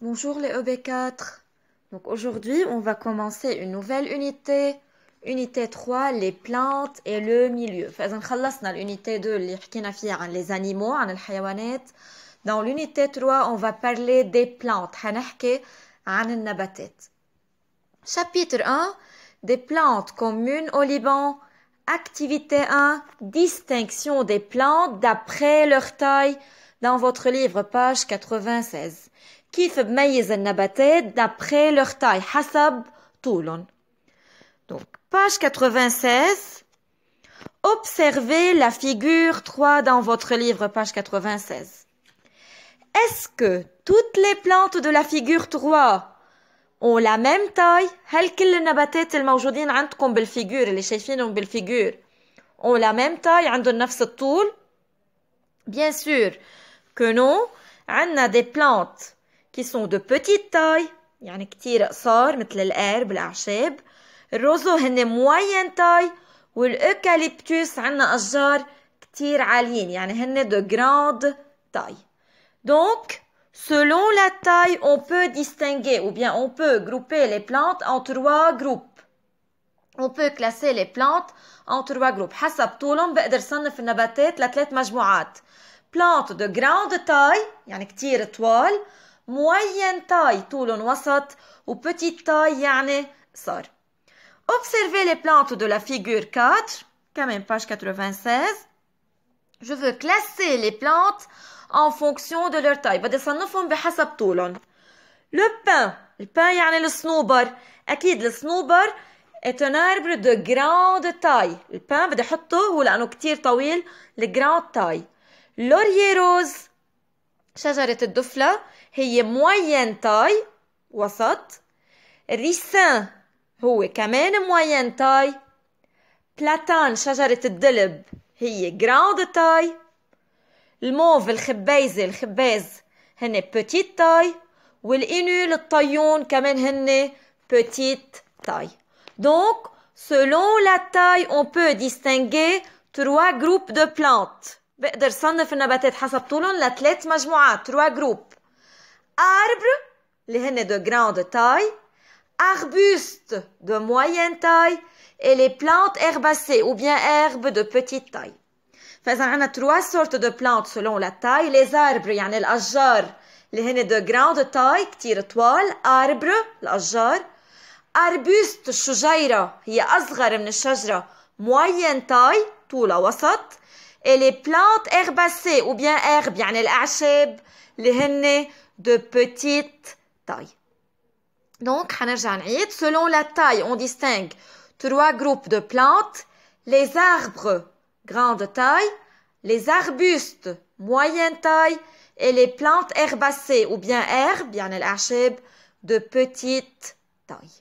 Bonjour les EB4. Donc aujourd'hui, on va commencer une nouvelle unité. Unité 3, les plantes et le milieu. l'unité 2 hein, les animaux, hein, Dans l'unité 3, on va parler des plantes. Chapitre 1, des plantes communes au Liban. Activité 1, distinction des plantes d'après leur taille. Dans votre livre, page 96. كيف بميز النباتات d'après leur taille حسب طولهم Donc, page 96. Observez la figure 3 dans votre livre, page 96. Est-ce que toutes les plantes de la figure 3 ont la même taille هل كل النباتات الموجودين عندكم بالفيجور اللي شايفينهم بالفيجور ont la même taille عندهم نفس الطول Bien sûr que non a des plantes qui sont de petite taille يعني كتير قصار مثل القارب الأعشاب الروزو هن موين تاي والأوكاليبتوس عنا أشجار كتير عاليين يعني هن دو جراند تاي دونك selon la taille, on peut distinguer ou bien on peut grouper les plantes en trois groupes. On peut classer les plantes en trois groupes. حسب طولهم بقدر صنف النباتات لثلاث مجموعات. Plantes de grande taille, يعني كتير طوال moyenne taille طول وسط ou petite taille يعني صار Observez les plantes de la figure 4, quand même page 96. Je veux classer les plantes en fonction de leur taille. بدي صنفهم بحسب طولهم. Le pain, le pain يعني الصنوبر. Le الصنوبر est un arbre de grande taille. Le pain بدي أحطه ou la كتير طويل, le grande taille. Laurier rose, شجرة الدفلة هي موين تاي وسط ريسان هو كمان موين تاي بلاتان شجرة الدلب هي جراند تاي الموف الخبايزة الخباز هن بوتيت تاي والإنول الطيون كمان هن بوتيت تاي دونك selon la taille on peut distinguer trois groupes de plantes بقدر صنف النباتات حسب طولهم لثلاث مجموعات تروا جروب اربر اللي هن دو جراند تاي اربوست دو موين تاي اي لي بلانت اربسي او بيان ارب دو بتيت تاي فاذا عندنا تروا سورت دو بلانت سولون لا تاي لي اربر يعني الاشجار اللي هن دو جراند تاي كثير طوال اربر الاشجار اربوست الشجيره هي اصغر من الشجره موين تاي طولها وسط et les plantes herbacées ou bien herbes, les الأعشاب e les هن e, de petite taille. Donc, Selon la taille, on distingue trois groupes de plantes. Les arbres, grande taille. Les arbustes, moyenne taille. Et les plantes herbacées ou bien herbes, les herbes de petite taille.